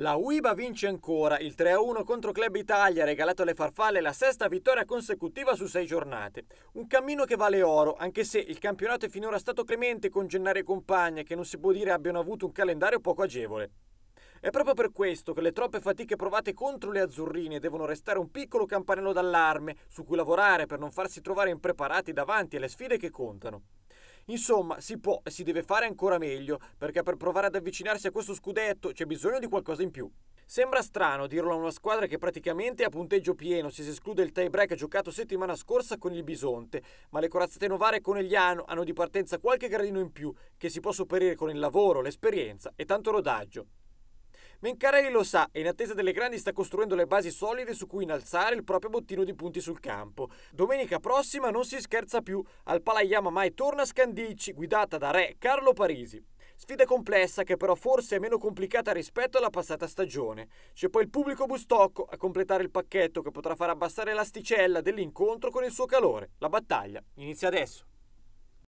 La UIBA vince ancora il 3-1 contro Club Italia, regalato alle farfalle la sesta vittoria consecutiva su sei giornate. Un cammino che vale oro, anche se il campionato è finora stato clemente con Gennari e Compagna che non si può dire abbiano avuto un calendario poco agevole. È proprio per questo che le troppe fatiche provate contro le azzurrine devono restare un piccolo campanello d'allarme su cui lavorare per non farsi trovare impreparati davanti alle sfide che contano. Insomma, si può e si deve fare ancora meglio, perché per provare ad avvicinarsi a questo scudetto c'è bisogno di qualcosa in più. Sembra strano dirlo a una squadra che praticamente è a punteggio pieno se si esclude il tie-break giocato settimana scorsa con il Bisonte, ma le corazzate Novare e Conegliano hanno di partenza qualche gradino in più che si può superare con il lavoro, l'esperienza e tanto rodaggio. Mencarelli lo sa e in attesa delle grandi sta costruendo le basi solide su cui innalzare il proprio bottino di punti sul campo. Domenica prossima non si scherza più, al Palaiama Mai torna Scandicci, guidata da re Carlo Parisi. Sfida complessa che però forse è meno complicata rispetto alla passata stagione. C'è poi il pubblico Bustocco a completare il pacchetto che potrà far abbassare l'asticella dell'incontro con il suo calore. La battaglia inizia adesso.